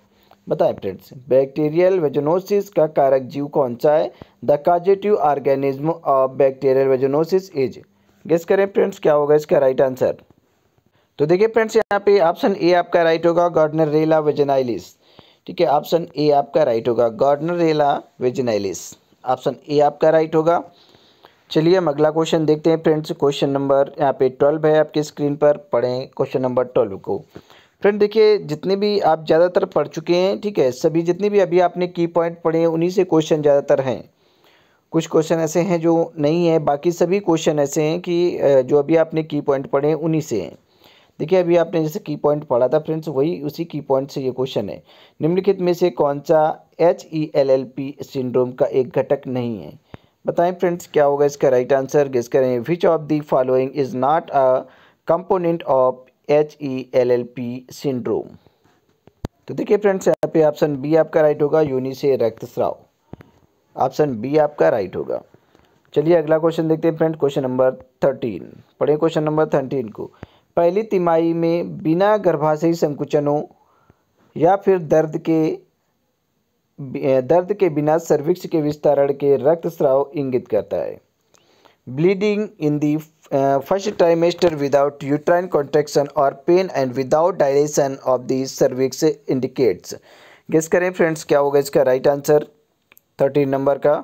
बताएं फ्रेंड्स बैक्टीरियल वेजोनोसिस का कारक जीव कौन सा है the causative organism of bacterial vaginosis is guess करें फ्रेंड्स क्या होगा इसका राइट आंसर तो देखिए फ्रेंड्स यहाँ पे ऑप्शन ए आपका राइट होगा गार्डनर रेला वेजनाइलिस ठीक है ऑप्शन ए आपका राइट होगा गार्डनर रेला वेजनाइलिस ऑप्शन ए आपका राइट होगा चलिए हम अगला क्वेश्चन देखते हैं फ्रेंड्स क्वेश्चन नंबर यहाँ पे ट्वेल्व है आपके स्क्रीन पर पढ़ें क्वेश्चन नंबर ट्वेल्व को फ्रेंड देखिए जितने भी आप ज़्यादातर पढ़ चुके हैं ठीक है सभी जितने भी अभी आपने की पॉइंट पढ़े हैं उन्हीं से क्वेश्चन ज़्यादातर हैं कुछ क्वेश्चन ऐसे हैं जो नहीं है बाकी सभी क्वेश्चन ऐसे हैं कि जो अभी आपने की पॉइंट पढ़े हैं उन्हीं से हैं देखिए अभी आपने जैसे की पॉइंट पढ़ा था फ्रेंड्स वही उसी की पॉइंट से ये क्वेश्चन है निम्नलिखित में से कौन सा H E L L P syndrome का एक घटक नहीं है बताएं फ्रेंड्स क्या होगा इसका राइट आंसर गेस करें which of the following is not a component of H E L L P syndrome तो देखिए फ्रेंड्स यहाँ पे ऑप्शन बी आपका राइट होगा योनि से रक्तस्राव ऑप्शन बी आपका राइट होगा चलिए अगला क्वेश्चन देखते हैं फ्रेंड क्वेश्चन नंबर थर्टीन पढ़े क्वेश्चन नंबर थर्टीन को पहली तिमाही में बिना गर्भाशयी संकुचनों या फिर दर्द के दर्द के बिना सर्विक्स के विस्तारण के रक्तस्राव इंगित करता है bleeding in the first trimester without uterine contraction और pain and without without of the cervix indicates guess करें फ्रेंड्स क्या होगा इसका राइट आंसर थर्टीन नंबर का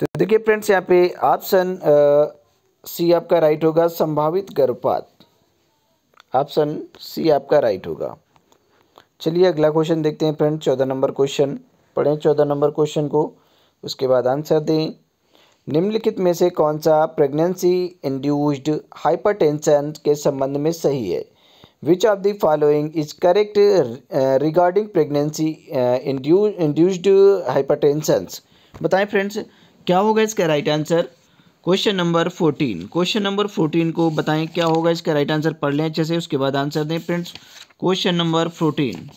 तो देखिए फ्रेंड्स यहाँ पे ऑप्शन सी uh, आपका राइट होगा संभावित गर्भपात ऑप्शन सी आपका राइट होगा चलिए अगला क्वेश्चन देखते हैं फ्रेंड्स चौदह नंबर क्वेश्चन पढ़ें चौदह नंबर क्वेश्चन को उसके बाद आंसर दें निम्नलिखित में से कौन सा प्रेगनेंसी इंड्यूस्ड हाइपरटेंशन के संबंध में सही है which of the following is correct regarding pregnancy induced hypertension बताएं फ्रेंड्स क्या होगा इसका right answer question number fourteen question number fourteen को बताएं क्या होगा इसका राइट आंसर पढ़ लें अच्छे से उसके बाद आंसर दें फ्रेंड्स क्वेश्चन नंबर फोर्टीन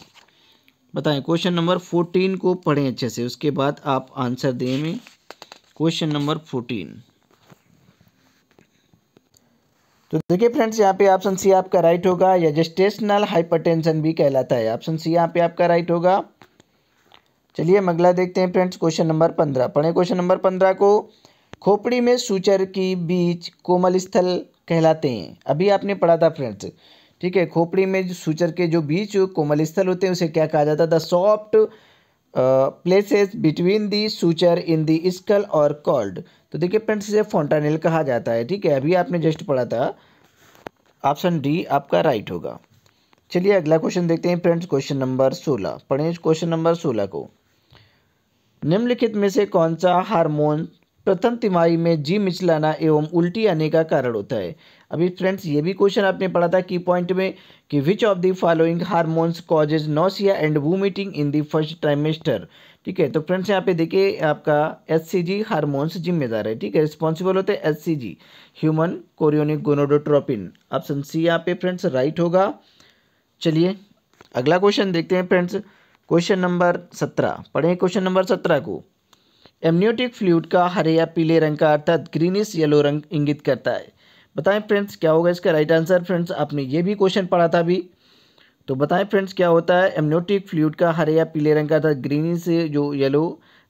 बताएं क्वेश्चन नंबर फोर्टीन को पढ़ें अच्छे से उसके बाद आप आंसर दें क्वेश्चन नंबर फोर्टीन तो देखिए फ्रेंड्स यहाँ पे ऑप्शन सी आपका राइट होगा या जेस्टेशनल हाइपरटेंशन भी कहलाता है ऑप्शन सी यहाँ पे आपका राइट होगा चलिए हम अगला देखते हैं फ्रेंड्स क्वेश्चन नंबर पंद्रह पढ़े क्वेश्चन नंबर पंद्रह को खोपड़ी में सूचर की बीच कोमल स्थल कहलाते हैं अभी आपने पढ़ा था फ्रेंड्स ठीक है खोपड़ी में सूचर के जो बीच कोमल स्थल होते हैं उसे क्या कहा जाता था soft places between the suture in the skull are called तो देखिए फ्रेंड्स इसे फोंटानेल कहा जाता है ठीक है अभी आपने जस्ट पढ़ा था ऑप्शन डी आपका राइट होगा चलिए अगला क्वेश्चन देखते हैं फ्रेंड्स क्वेश्चन नंबर सोलह पढ़ें क्वेश्चन नंबर सोलह को निम्नलिखित में से कौन सा हार्मोन प्रथम तिमाही में जी मिचलाना एवं उल्टी आने का कारण होता है अभी फ्रेंड्स ये भी क्वेश्चन आपने पढ़ा था की पॉइंट में कि which of the following hormones causes nausea and vomiting in the first trimester ठीक है तो फ्रेंड्स यहाँ पे देखिए आपका एस सी जी हारमोन्स जिम्मेदार है ठीक है रिस्पॉन्सिबल होते हैं S C G human chorionic gonadotropin option C यहाँ पे फ्रेंड्स राइट होगा चलिए अगला क्वेश्चन देखते हैं फ्रेंड्स क्वेश्चन नंबर सत्रह पढ़ें क्वेश्चन नंबर सत्रह को एमनियोटिक फ्लूड का हरे या पीले रंग का अर्थात ग्रीनिश येलो रंग इंगित करता है बताएं फ्रेंड्स क्या होगा इसका राइट आंसर फ्रेंड्स आपने ये भी क्वेश्चन पढ़ा था अभी तो बताएं फ्रेंड्स क्या होता है एमनोटिक फ्लूड का हरे या पीले रंग का था ग्रीन से जो येलो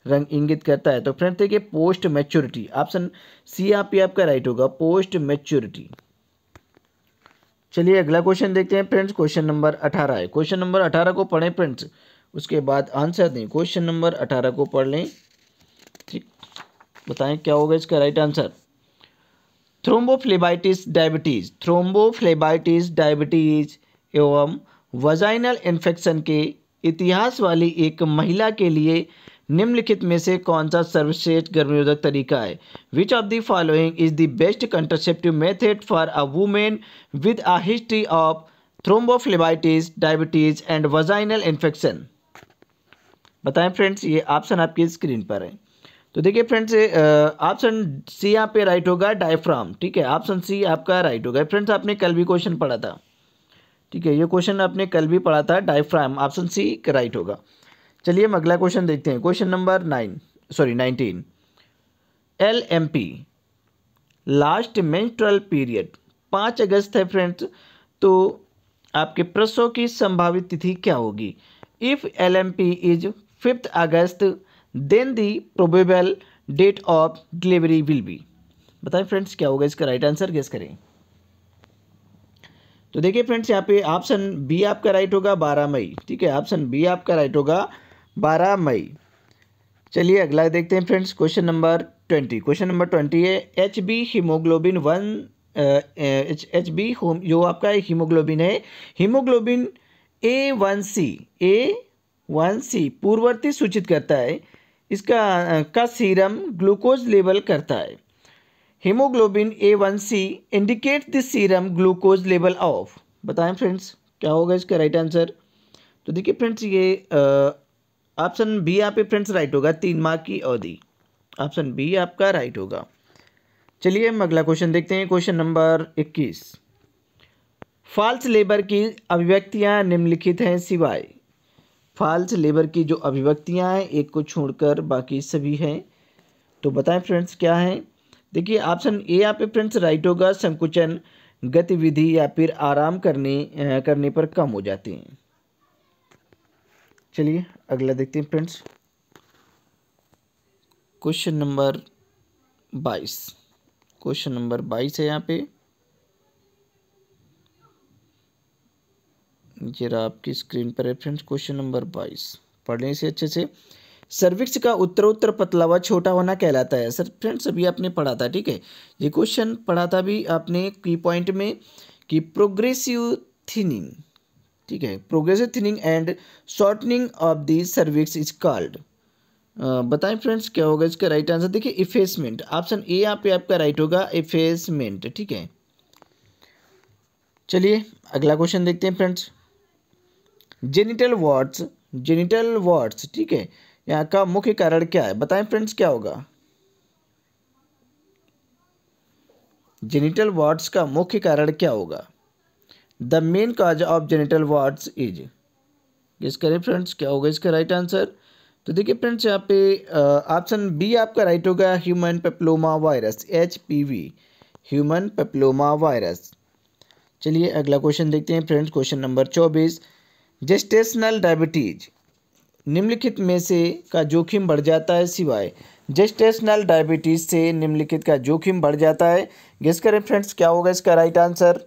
रंग इंगित करता है तो फ्रेंड्स देखिए पोस्ट मैच्योरिटी ऑप्शन सी आप ही आपका राइट होगा पोस्ट मैच्योरिटी चलिए अगला क्वेश्चन देखते हैं फ्रेंड्स क्वेश्चन नंबर अठारह है क्वेश्चन नंबर अठारह को पढ़ें फ्रेंड्स उसके बाद आंसर दें क्वेश्चन नंबर अठारह को पढ़ लें ठीक बताएं क्या होगा इसका right answer thrombophlebitis diabetes thrombophlebitis diabetes एवं वजाइनल इन्फेक्शन के इतिहास वाली एक महिला के लिए निम्नलिखित में से कौन सा सर्वश्रेष्ठ गर्भनिरोधक तरीका है which of the following is the best contraceptive method for a women with a history of thrombophlebitis diabetes and vaginal infection बताएं फ्रेंड्स ये ऑप्शन आपकी स्क्रीन पर है तो देखिए फ्रेंड्स ऑप्शन सी यहाँ पे राइट होगा डायफ्राम ठीक है ऑप्शन सी आपका राइट होगा फ्रेंड्स आपने कल भी क्वेश्चन पढ़ा था ठीक है ये क्वेश्चन आपने कल भी पढ़ा था डायफ्राम ऑप्शन सी राइट होगा चलिए हम अगला क्वेश्चन देखते हैं question number nine sorry nineteen L M P last menstrual period पाँच अगस्त है फ्रेंड्स तो आपके प्रसव की संभावित तिथि क्या होगी if L M P is fifth August then the probable date of delivery will be बताएं फ्रेंड्स क्या होगा इसका राइट आंसर गेस करें तो देखिए फ्रेंड्स यहाँ पे ऑप्शन बी आपका राइट होगा बारह मई ठीक है ऑप्शन बी आपका राइट होगा बारह मई चलिए अगला देखते हैं friends question number twenty question number twenty है H B haemoglobin one H H B जो आपका हीमोग्लोबिन है haemoglobin A one C A one C पूर्ववर्ती सूचित करता है इसका का सीरम ग्लूकोज लेवल करता है haemoglobin A one C indicate the serum glucose level of बताएं फ्रेंड्स क्या होगा इसका राइट आंसर तो देखिए फ्रेंड्स ये ऑप्शन बी यहाँ पे फ्रेंड्स राइट होगा तीन माह की अवधि ऑप्शन बी आपका राइट होगा चलिए हम अगला क्वेश्चन देखते हैं क्वेश्चन नंबर इक्कीस फॉल्स लेबर की अभिव्यक्तियाँ निम्नलिखित हैं सिवाय फाल्स लेबर की जो अभिव्यक्तियाँ हैं एक को छोड़कर बाकी सभी हैं तो बताएं फ्रेंड्स क्या है देखिए ऑप्शन ए यहाँ पे फ्रेंड्स राइट होगा संकुचन गतिविधि या फिर आराम करने करने पर कम हो जाते हैं चलिए अगला देखते हैं फ्रेंड्स क्वेश्चन नंबर बाईस क्वेश्चन नंबर बाईस है यहाँ पे ये रहा आपकी स्क्रीन पर रेफरेंस क्वेश्चन नंबर बाईस पढ़ लें इसे अच्छे से सर्विक्स का उत्तर उत्तर पतला व छोटा होना कहलाता है सर फ्रेंड्स अभी आपने पढ़ा था ठीक है ये क्वेश्चन पढ़ा था भी आपने की पॉइंट में कि प्रोग्रेसिव थिनिंग ठीक है progressive thinning and shortening of the cervix is called बताएं फ्रेंड्स क्या होगा इसका राइट आंसर देखिए इफेसमेंट ऑप्शन ए यहाँ पे आपका राइट होगा इफेसमेंट ठीक है चलिए अगला क्वेश्चन देखते हैं friends genital warts genital warts ठीक है यहाँ का मुख्य कारण क्या है बताएं फ्रेंड्स क्या होगा जेनिटल वर्ड्स का मुख्य कारण क्या होगा the main cause of genital warts is guess करें फ्रेंड्स क्या होगा इसका राइट आंसर तो देखिए फ्रेंड्स यहाँ पे ऑप्शन बी आपका राइट होगा human papilloma virus H P V human papilloma virus चलिए अगला क्वेश्चन देखते हैं फ्रेंड्स क्वेश्चन नंबर चौबीस जेस्टेशनल डायबिटीज निम्नलिखित में से का जोखिम बढ़ जाता है सिवाय जेस्टेशनल डायबिटीज से निम्नलिखित का जोखिम बढ़ जाता है गेस करें फ्रेंड्स क्या होगा इसका राइट आंसर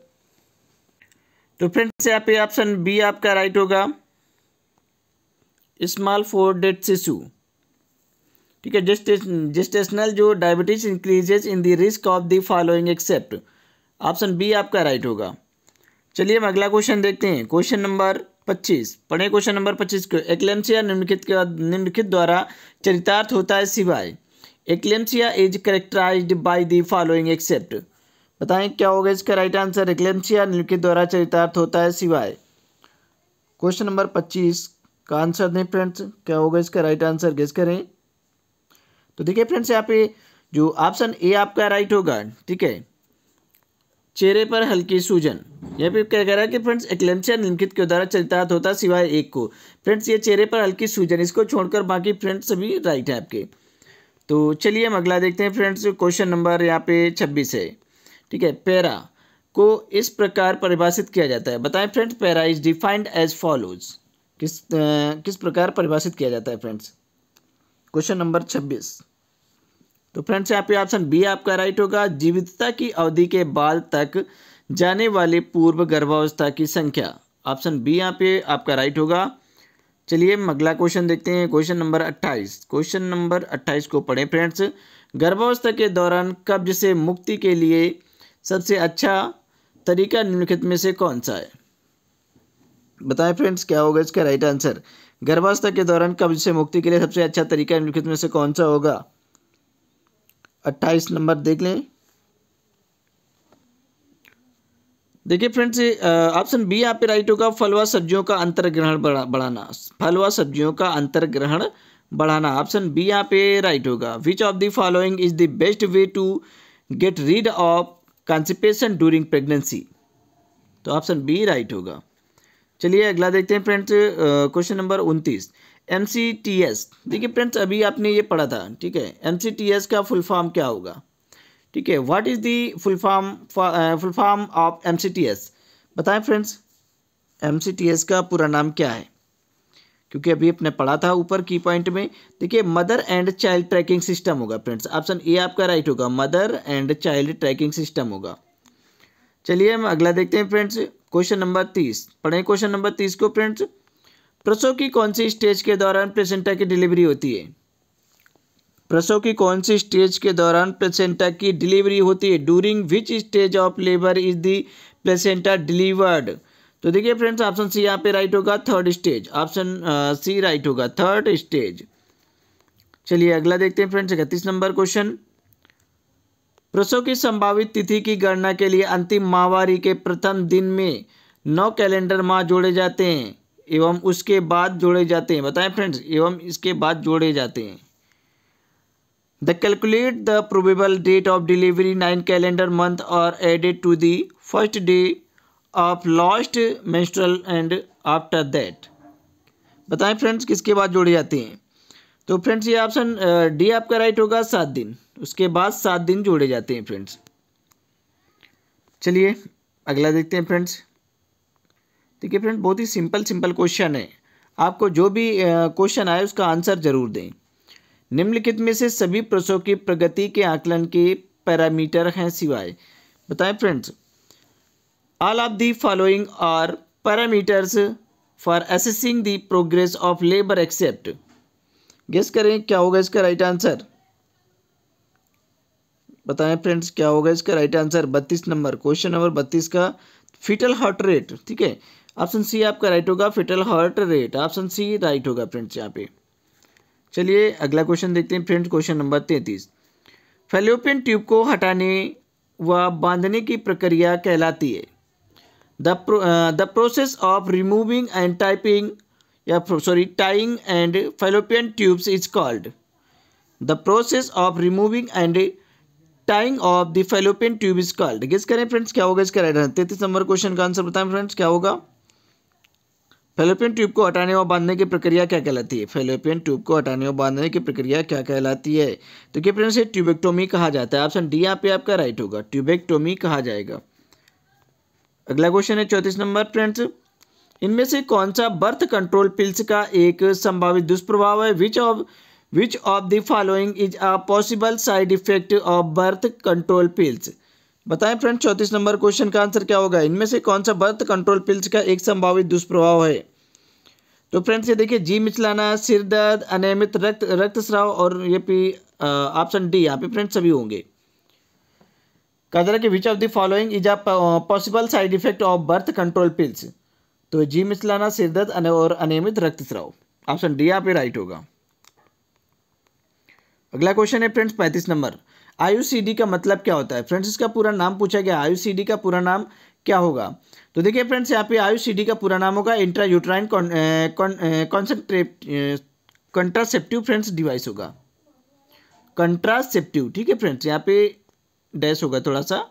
तो फ्रेंड्स यहाँ पे ऑप्शन बी आपका राइट होगा स्मॉल फोर डेट शिशु ठीक है जेस्टेशनल जो diabetes increases in the risk of the following except option B आपका राइट होगा चलिए हम अगला क्वेश्चन देखते हैं क्वेश्चन नंबर पच्चीस पढ़े क्वेश्चन नंबर पच्चीस को एक्लेम्सिया निम्नलिखित के बाद निम्नलिखित द्वारा चरितार्थ होता है सिवाय eclampsia is characterize by the following except बताएं क्या होगा इसका राइट आंसर एक्लेम्सिया निम्नलिखित द्वारा चरितार्थ होता है सिवाय क्वेश्चन नंबर पच्चीस का आंसर दें फ्रेंड्स क्या होगा इसका राइट आंसर गेस करें तो देखिए फ्रेंड्स यहाँ पे जो ऑप्शन ए आपका राइट होगा ठीक है चेहरे पर हल्की सूजन यहाँ पे क्या कह रहा है कि फ्रेंड्स एक्लेम्सिया निम्नलिखित के द्वारा चरितार्थ होता है सिवाय एक को फ्रेंड्स ये चेहरे पर हल्की सूजन इसको छोड़कर बाकी फ्रेंड्स सभी राइट हैं आपके तो चलिए हम अगला देखते हैं फ्रेंड्स क्वेश्चन नंबर यहाँ पे छब्बीस है ठीक है पैरा को इस प्रकार परिभाषित किया जाता है बताएं friends para is defined as follows किस आ, किस प्रकार परिभाषित किया जाता है फ्रेंड्स क्वेश्चन नंबर छब्बीस तो फ्रेंड्स यहाँ पे ऑप्शन बी आपका राइट होगा जीवितता की अवधि के बाद तक जाने वाले पूर्व गर्भावस्था की संख्या ऑप्शन बी यहाँ पे आपका राइट होगा चलिए अगला क्वेश्चन देखते हैं क्वेश्चन नंबर अट्ठाईस क्वेश्चन नंबर अट्ठाईस को पढ़ें फ्रेंड्स गर्भावस्था के दौरान कब्ज से मुक्ति के लिए सबसे अच्छा तरीका निम्नलिखित में से कौन सा है बताएं फ्रेंड्स क्या होगा इसका राइट आंसर गर्भावस्था के दौरान कब्ज से मुक्ति के लिए सबसे अच्छा तरीका निम्नलिखित में से कौन सा होगा अट्ठाईस नंबर देख लें देखिए फ्रेंड्स ऑप्शन बी यहाँ पे राइट होगा फलवा सब्जियों का अंतर्ग्रहण बढ़ा बढ़ाना फलवा सब्जियों का अंतर्ग्रहण बढ़ाना ऑप्शन बी यहाँ पे राइट होगा which of the following is the best way to get rid of constipation during pregnancy तो ऑप्शन बी राइट होगा चलिए अगला देखते हैं फ्रेंड्स क्वेश्चन नंबर उनतीस एन देखिए फ्रेंड्स अभी आपने ये पढ़ा था ठीक है एन का फुल फॉर्म क्या होगा ठीक है what is the full form full form of M बताएं फ्रेंड्स एम का पूरा नाम क्या है क्योंकि अभी आपने पढ़ा था ऊपर की पॉइंट में देखिए mother and child tracking system होगा फ्रेंड्स ऑप्शन ए आपका राइट होगा mother and child tracking system होगा चलिए हम अगला देखते हैं फ्रेंड्स क्वेश्चन नंबर तीस पढ़ें क्वेश्चन नंबर तीस को फ्रेंड्स प्रसव की कौन सी स्टेज के दौरान प्लेसेंटा की डिलीवरी होती है प्रसव की कौन सी स्टेज के दौरान प्लेसेंटा की डिलीवरी होती है during which stage of labour is the placenta delivered तो देखिए फ्रेंड्स ऑप्शन सी यहाँ पे राइट होगा third stage option C right होगा थर्ड स्टेज चलिए अगला देखते हैं फ्रेंड्स इकतीस नंबर क्वेश्चन प्रसव की संभावित तिथि की गणना के लिए अंतिम माहवारी के प्रथम दिन में नौ कैलेंडर माह जोड़े जाते हैं एवं उसके बाद जोड़े जाते हैं बताएं फ्रेंड्स एवं इसके बाद जोड़े जाते हैं the calculate the probable date of delivery nine calendar month are added to the first day of last menstrual and after that बताएं फ्रेंड्स किसके बाद जोड़े जाते हैं तो फ्रेंड्स ये ऑप्शन डी आपका राइट होगा सात दिन उसके बाद सात दिन जोड़े जाते हैं फ्रेंड्स चलिए अगला देखते हैं फ्रेंड्स देखिए फ्रेंड बहुत ही सिंपल सिंपल क्वेश्चन है आपको जो भी क्वेश्चन आए उसका आंसर जरूर दें निम्नलिखित में से सभी प्रसव की प्रगति के आकलन के पैरामीटर हैं सिवाय बताएं friends all of the following are parameters for assessing the progress of labour except guess करें क्या होगा इसका राइट आंसर बताएं फ्रेंड्स क्या होगा इसका राइट आंसर बत्तीस नंबर क्वेश्चन नंबर बत्तीस का फिटल हार्ट रेट ठीक है ऑप्शन सी आपका राइट होगा fetal heart rate option C right होगा फ्रेंड्स यहाँ पे चलिए अगला क्वेश्चन देखते हैं फ्रेंड्स क्वेश्चन नंबर तैंतीस फेलोपियन ट्यूब को हटाने व बांधने की प्रक्रिया कहलाती है the the process of removing and typing या sorry tying and fallopian tubes is called the process of removing and tying of the fallopian tube is called guess करें फ्रेंड्स क्या होगा इसका राइट आंसर तैतीस नंबर क्वेश्चन का answer बताएं friends क्या होगा फेलोपियन ट्यूब को हटाने और बांधने की प्रक्रिया क्या कहलाती है फेलोपियन ट्यूब को हटाने और बांधने की प्रक्रिया क्या कहलाती है तो क्या फ्रेंड्स ट्यूबेक्टोमी कहा जाता है ऑप्शन डी यहाँ पे आपका राइट होगा ट्यूबेक्टोमी कहा जाएगा अगला क्वेश्चन है चौंतीस नंबर फ्रेंड्स इनमें से कौन सा बर्थ कंट्रोल पिल्स का एक संभावित दुष्प्रभाव है which of which of the following is a possible side effect of birth control pills बताएं फ्रेंड चौंतीस नंबर क्वेश्चन का आंसर क्या होगा इनमें से कौन सा बर्थ कंट्रोल पिल्स का एक संभावित दुष्प्रभाव है तो फ्रेंड्स ये देखिए जी मिचलाना सिर दर्द अनियमित रक्त रक्तस्राव और ये पी ऑप्शन डी यहाँ पे फ्रेंड्स सभी होंगे कदरा के which of the following is a possible side effect of birth control pills तो जी मिचलाना सिर दर्द और अनियमित रक्तस्राव ऑप्शन डी यहाँ पे राइट होगा अगला क्वेश्चन है फ्रेंड्स पैंतीस नंबर आयु का मतलब क्या होता है फ्रेंड्स इसका पूरा नाम पूछा गया आयु का पूरा नाम क्या होगा तो देखिए फ्रेंड्स यहाँ पे आयुष का पूरा नाम होगा intra uterine contraceptive friends device होगा कंट्रासेप्टिव ठीक है फ्रेंड्स यहाँ पे डैश होगा थोड़ा सा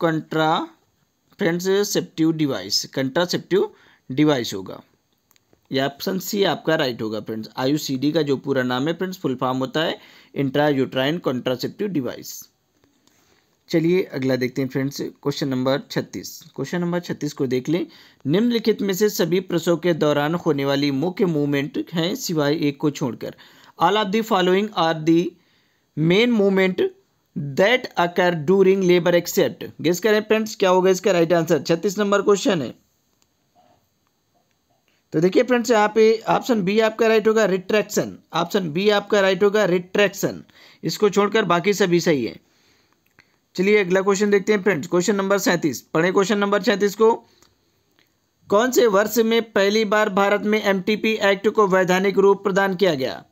contra friends ceptive device contraceptive device होगा यह ऑप्शन सी आपका राइट होगा फ्रेंड्स आयु का जो पूरा नाम है फ्रेंड्स फुल फॉर्म होता है इंट्रा यूट्राइन कॉन्ट्रासेप्टिव डिवाइस चलिए अगला देखते हैं friends question number 36 question number 36 को देख लें निम्नलिखित में से सभी प्रसव के दौरान होने वाली मुख्य मूवमेंट हैं सिवाय एक को छोड़कर all of the following are the main movement that occur during labour except guess करें फ्रेंड्स क्या होगा इसका राइट आंसर छत्तीस नंबर क्वेश्चन है तो देखिए फ्रेंड्स यहाँ पे ऑप्शन बी आपका राइट होगा रिट्रैक्शन ऑप्शन बी आपका राइट होगा रिट्रैक्शन इसको छोड़कर बाकी सभी सही है चलिए अगला क्वेश्चन देखते हैं फ्रेंड्स क्वेश्चन नंबर सैंतीस पढ़े क्वेश्चन नंबर सैंतीस को कौन से वर्ष में पहली बार भारत में एम एक्ट को वैधानिक रूप प्रदान किया गया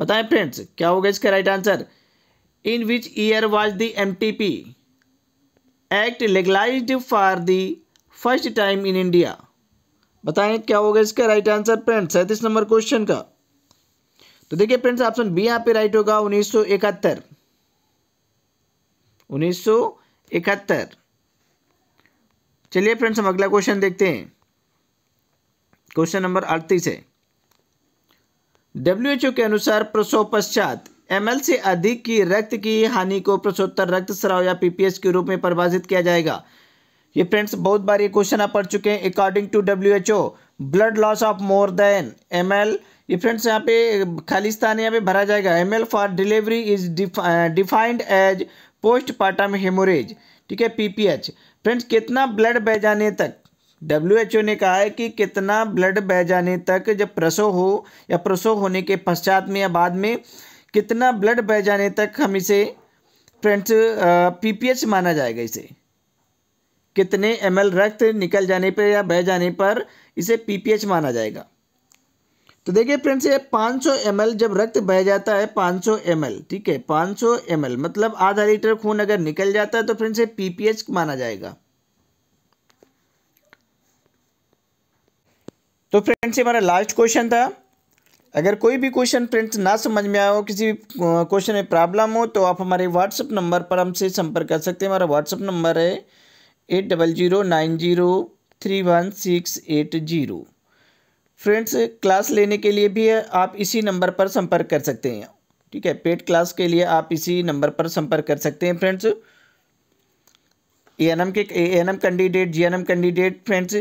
बताएं फ्रेंड्स क्या होगा इसका right answer in which year was the M T P act legalize for the first time in India बताएं क्या होगा इसका राइट आंसर फ्रेंड्स सैंतीस नंबर क्वेश्चन का तो देखिए फ्रेंड्स ऑप्शन बी यहाँ पे राइट होगा उन्नीस सौ इकहत्तर 1971 चलिए फ्रेंड्स हम अगला क्वेश्चन देखते हैं क्वेश्चन नंबर अड़तीस है डब्ल्यू के अनुसार प्रसव पश्चात एम से अधिक की रक्त की हानि को प्रसोत्तर रक्त स्राव या पीपीएस के रूप में परिभाषित किया जाएगा ये फ्रेंड्स बहुत बार ये क्वेश्चन आप पढ़ चुके हैं according to W H O blood loss of more than M ये फ्रेंड्स यहाँ पे खाली स्थान यहाँ पे भरा जाएगा M for delivery is defined as postpartum haemorrhage ठीक है पीपीएच फ्रेंड्स कितना ब्लड बह जाने तक डब्ल्यू ने कहा है कि कितना ब्लड बह जाने तक जब प्रसव हो या प्रसव होने के पश्चात में या बाद में कितना ब्लड बह जाने तक हम इसे फ्रेंड्स पीपीएच माना जाएगा इसे कितने एम रक्त निकल जाने पर या बह जाने पर इसे पीपीएच माना जाएगा तो देखिए फ्रेंड्स ये 500 ml जब रक्त बह जाता है 500 ml ठीक है 500 ml मतलब आधा लीटर खून अगर निकल जाता है तो फ्रेंड्स ये पीपीएच माना जाएगा तो फ्रेंड्स ये हमारा लास्ट क्वेश्चन था अगर कोई भी क्वेश्चन फ्रेंड्स ना समझ में आया हो किसी भी क्वेश्चन में प्रॉब्लम हो तो आप हमारे व्हाट्सएप नंबर पर हमसे संपर्क कर सकते हैं हमारा व्हाट्सएप नंबर है eight double zero nine zero three one six eight zero friends class लेने के लिए भी आप इसी नंबर पर संपर्क कर सकते हैं ठीक है पेड क्लास के लिए आप इसी नंबर पर संपर्क कर सकते हैं friends A K A candidate जी कैंडिडेट फ्रेंड्स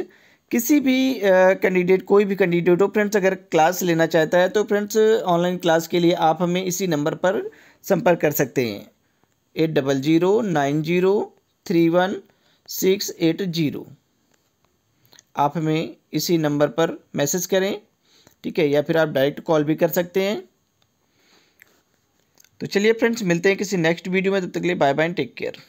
किसी भी कैंडिडेट कोई भी कैंडिडेट हो फ्रेंड्स अगर क्लास लेना चाहता है तो फ्रेंड्स ऑनलाइन क्लास के लिए आप हमें इसी नंबर पर संपर्क कर सकते हैं eight double zero nine zero three one six eight zero आप हमें इसी नंबर पर मैसेज करें ठीक है या फिर आप डायरेक्ट कॉल भी कर सकते हैं तो चलिए फ्रेंड्स मिलते हैं किसी नेक्स्ट वीडियो में तब तक के लिए बाय बाय टेक केयर